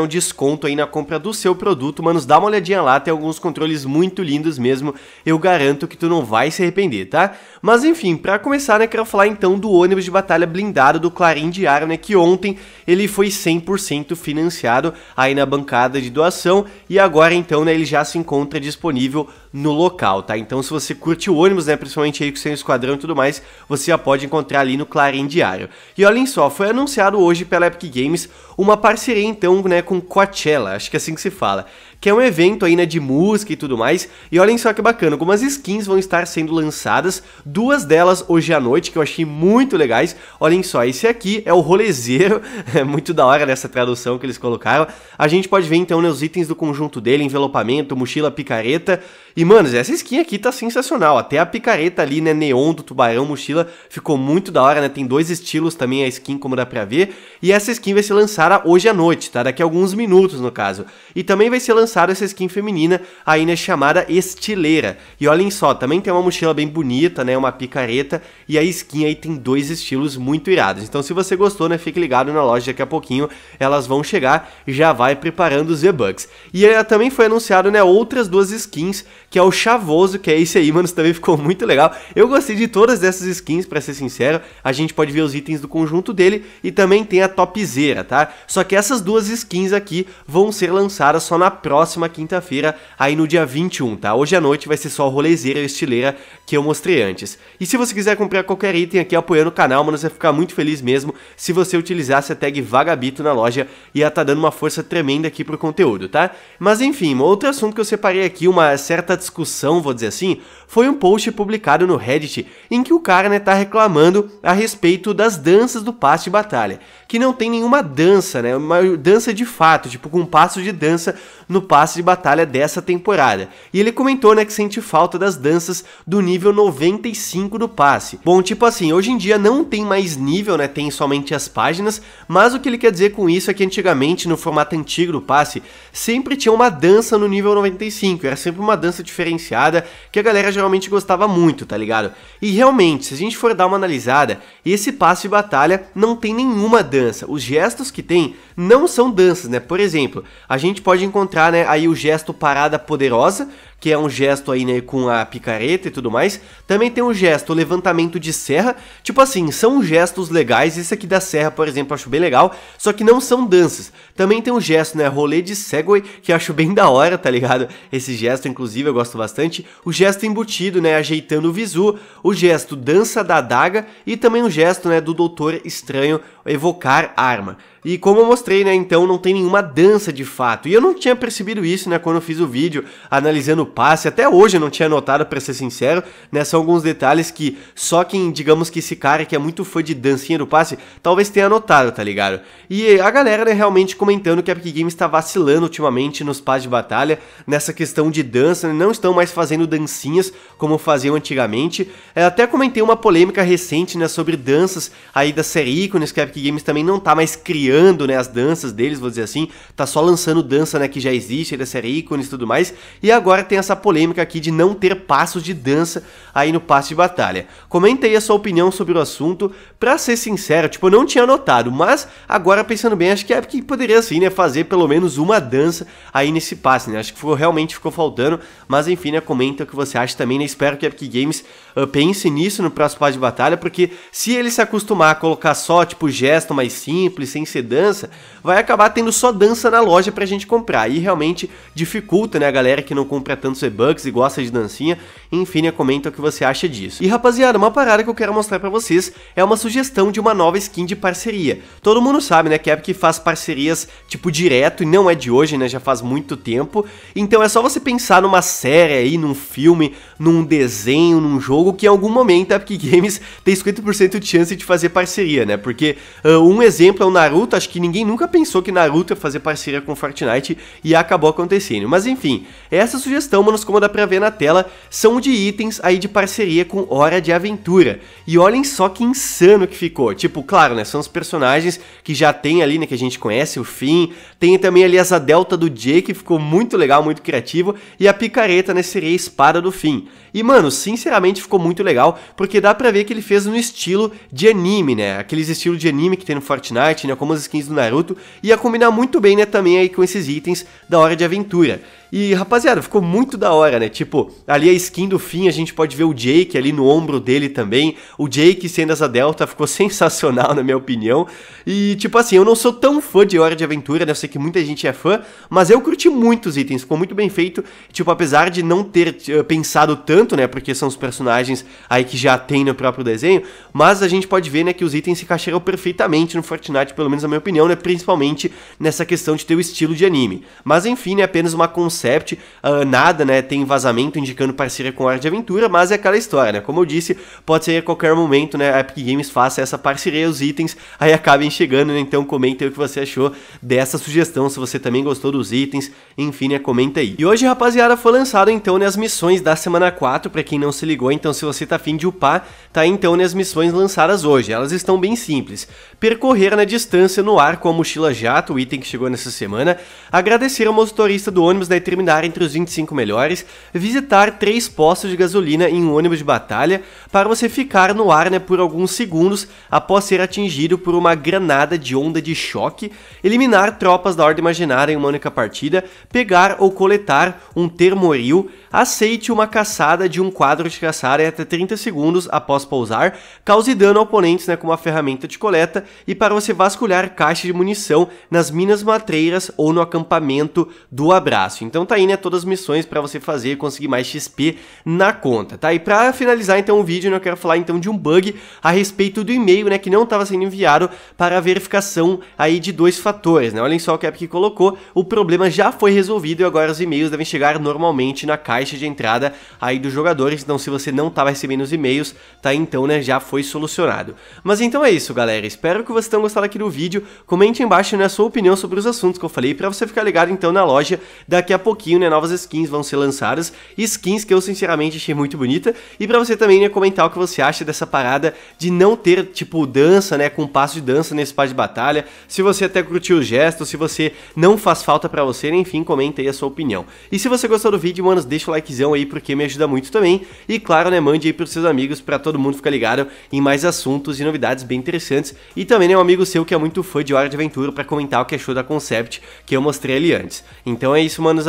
um desconto aí na compra do seu produto, manos, dá uma olhadinha lá, tem alguns controles muito lindos mesmo, eu garanto que tu não vai se arrepender, tá? Mas enfim, para começar, né, quero falar então do ônibus de batalha blindado do Clarim Diário, né, que ontem ele foi 100% financiado aí na bancada de doação e agora então, né, ele já se encontra disponível no local, tá? Então se você curte o ônibus, né, principalmente aí com seu esquadrão e tudo mais, você já pode encontrar ali no Clarim Diário. E olhem só, foi anunciado hoje pela Epic Games uma parceria então, né, com Coachella, acho que é assim que se fala, que é um evento aí, né, de música e tudo mais. E olhem só que bacana, algumas skins vão estar sendo lançadas, duas delas hoje à noite, que eu achei muito legais. Olhem só, esse aqui é o rolezeiro, é muito da hora dessa tradução que eles colocaram. A gente pode ver então né, os itens do conjunto dele, envelopamento, mochila, picareta. E, manos, essa skin aqui tá sensacional, até a picareta ali, né, neon do tubarão, mochila, ficou muito da hora, né, tem dois estilos também a skin, como dá pra ver. E essa skin vai ser lançada hoje à noite, tá, daqui a alguns minutos no caso. E também vai ser lançada lançaram essa skin feminina aí na chamada Estileira. E olhem só, também tem uma mochila bem bonita, né, uma picareta, e a skin aí tem dois estilos muito irados. Então se você gostou, né, fique ligado na loja daqui a pouquinho, elas vão chegar, já vai preparando os V-Bucks. E também foi anunciado, né, outras duas skins, que é o Chavoso, que é esse aí, mano, também ficou muito legal. Eu gostei de todas essas skins, para ser sincero, a gente pode ver os itens do conjunto dele e também tem a topzera, tá? Só que essas duas skins aqui vão ser lançadas só na próxima próxima quinta-feira, aí no dia 21, tá? Hoje à noite vai ser só rolezeira e estileira que eu mostrei antes. E se você quiser comprar qualquer item aqui apoiando o canal, mano, você vai ficar muito feliz mesmo se você utilizasse a tag Vagabito na loja e ela tá dando uma força tremenda aqui pro conteúdo, tá? Mas enfim, outro assunto que eu separei aqui, uma certa discussão, vou dizer assim, foi um post publicado no Reddit em que o cara, né, tá reclamando a respeito das danças do passe de batalha, que não tem nenhuma dança, né, uma dança de fato, tipo com um passo de dança no passe de batalha dessa temporada. E ele comentou né, que sente falta das danças do nível 95 do passe. Bom, tipo assim, hoje em dia não tem mais nível, né? Tem somente as páginas, mas o que ele quer dizer com isso é que antigamente, no formato antigo do passe, sempre tinha uma dança no nível 95. Era sempre uma dança diferenciada que a galera geralmente gostava muito, tá ligado? E realmente, se a gente for dar uma analisada, esse passe de batalha não tem nenhuma dança. Os gestos que tem não são danças, né? Por exemplo, a gente pode encontrar né? Aí o gesto parada poderosa, que é um gesto aí, né, com a picareta e tudo mais. Também tem um gesto, levantamento de serra. Tipo assim, são gestos legais. Esse aqui da serra, por exemplo, eu acho bem legal. Só que não são danças. Também tem um gesto, né, rolê de Segway, que eu acho bem da hora, tá ligado? Esse gesto, inclusive, eu gosto bastante. O gesto embutido, né, ajeitando o visu. O gesto dança da adaga. E também o um gesto, né, do doutor estranho evocar arma. E como eu mostrei, né, então não tem nenhuma dança de fato. E eu não tinha percebido isso, né, quando eu fiz o vídeo analisando passe, até hoje não tinha notado, para ser sincero, né? São alguns detalhes que só quem, digamos que esse cara que é muito fã de dancinha do passe, talvez tenha notado, tá ligado? E a galera, né, realmente comentando que a Epic Games está vacilando ultimamente nos passes de batalha, nessa questão de dança, né, não estão mais fazendo dancinhas como faziam antigamente. Eu é, até comentei uma polêmica recente, né, sobre danças aí da série ícones, que a Epic Games também não tá mais criando, né, as danças deles, vou dizer assim, tá só lançando dança, né, que já existe, da série ícones e tudo mais. E agora tem tem essa polêmica aqui de não ter passos de dança aí no passe de batalha. Comenta aí a sua opinião sobre o assunto. Pra ser sincero, tipo, eu não tinha notado, mas agora pensando bem, acho que é porque poderia sim né, fazer pelo menos uma dança aí nesse passe, né? Acho que realmente ficou faltando, mas enfim, né, comenta o que você acha também, né? Espero que a Epic Games uh, pense nisso no próximo passe de batalha, porque se ele se acostumar a colocar só, tipo, gesto mais simples, sem ser dança, vai acabar tendo só dança na loja pra gente comprar. E realmente dificulta, né, a galera que não compra tanto cantando V-Bucks e gosta de dancinha, enfim, comenta o que você acha disso. E rapaziada, uma parada que eu quero mostrar pra vocês é uma sugestão de uma nova skin de parceria. Todo mundo sabe, né, que é a Epic faz parcerias, tipo, direto, e não é de hoje, né, já faz muito tempo, então é só você pensar numa série aí, num filme, num desenho, num jogo, que em algum momento a Epic Games tem 50% de chance de fazer parceria, né, porque uh, um exemplo é o Naruto, acho que ninguém nunca pensou que Naruto ia fazer parceria com Fortnite e acabou acontecendo, mas enfim, essa sugestão tâmanos, como dá pra ver na tela, são de itens aí de parceria com Hora de Aventura. E olhem só que insano que ficou. Tipo, claro, né? São os personagens que já tem ali, né? Que a gente conhece, o Finn. Tem também ali a delta do Jake, que ficou muito legal, muito criativo. E a picareta, né? Seria a espada do Finn. E, mano, sinceramente ficou muito legal, porque dá pra ver que ele fez no estilo de anime, né? Aqueles estilos de anime que tem no Fortnite, né? Como as skins do Naruto. Ia combinar muito bem, né? Também aí com esses itens da Hora de Aventura. E, rapaziada, ficou muito da hora, né? Tipo, ali a skin do fim, a gente pode ver o Jake ali no ombro dele também. O Jake sendo essa Delta ficou sensacional, na minha opinião. E, tipo assim, eu não sou tão fã de Hora de Aventura, né? Eu sei que muita gente é fã, mas eu curti muito os itens, ficou muito bem feito. Tipo, apesar de não ter uh, pensado tanto, né? Porque são os personagens aí que já tem no próprio desenho, mas a gente pode ver, né, que os itens se encaixaram perfeitamente no Fortnite, pelo menos na minha opinião, né? Principalmente nessa questão de ter o estilo de anime. Mas, enfim, né? Apenas uma concept, ah, nada, né, tem vazamento indicando parceria com Hora de Aventura, mas é aquela história, né? Como eu disse, pode ser a qualquer momento, né, a Epic Games faça essa parceria, os itens aí acabem chegando, né? Então comenta aí o que você achou dessa sugestão, se você também gostou dos itens, enfim, né, comenta aí. E hoje, rapaziada, foi lançado então né, as missões da semana 4, para quem não se ligou, então se você tá afim de upar, tá então né, as missões lançadas hoje. Elas estão bem simples. Percorrer na distância no ar com a mochila jato, o item que chegou nessa semana, agradecer ao motorista do ônibus da terminar entre os 25 melhores, visitar três postos de gasolina em um ônibus de batalha para você ficar no ar né, por alguns segundos após ser atingido por uma granada de onda de choque, eliminar tropas da Ordem Imaginária em uma única partida, pegar ou coletar um termoril, aceite uma caçada de um quadro de caçar até 30 segundos após pousar, cause dano a oponentes né, com uma ferramenta de coleta e para você vasculhar caixa de munição nas minas matreiras ou no acampamento do abraço. Então, então tá aí, né, todas as missões para você fazer e conseguir mais XP na conta, tá? E para finalizar então o vídeo, né, eu quero falar então de um bug a respeito do e-mail, né, que não estava sendo enviado para a verificação aí de dois fatores, né? Olhem só o que a Epic colocou, o problema já foi resolvido e agora os e-mails devem chegar normalmente na caixa de entrada aí dos jogadores, então se você não estava tá recebendo os e-mails, tá então, né, já foi solucionado. Mas então é isso, galera, espero que vocês tenham gostado aqui do vídeo, comente embaixo né, a sua opinião sobre os assuntos que eu falei para você ficar ligado então na loja daqui a pouquinho, né, novas skins vão ser lançadas, skins que eu sinceramente achei muito bonita, e para você também, né, comentar o que você acha dessa parada de não ter, tipo, dança, né, com passo de dança nesse par de batalha, se você até curtiu o gesto, se você não faz falta para você, né? enfim, comenta aí a sua opinião. E se você gostou do vídeo, manos, deixa o likezão aí, porque me ajuda muito também, e claro, né, mande aí pros seus amigos, para todo mundo ficar ligado em mais assuntos e novidades bem interessantes, e também, né, um amigo seu que é muito fã de Hora de Aventura para comentar o que achou da concept que eu mostrei ali antes. Então é isso, manos,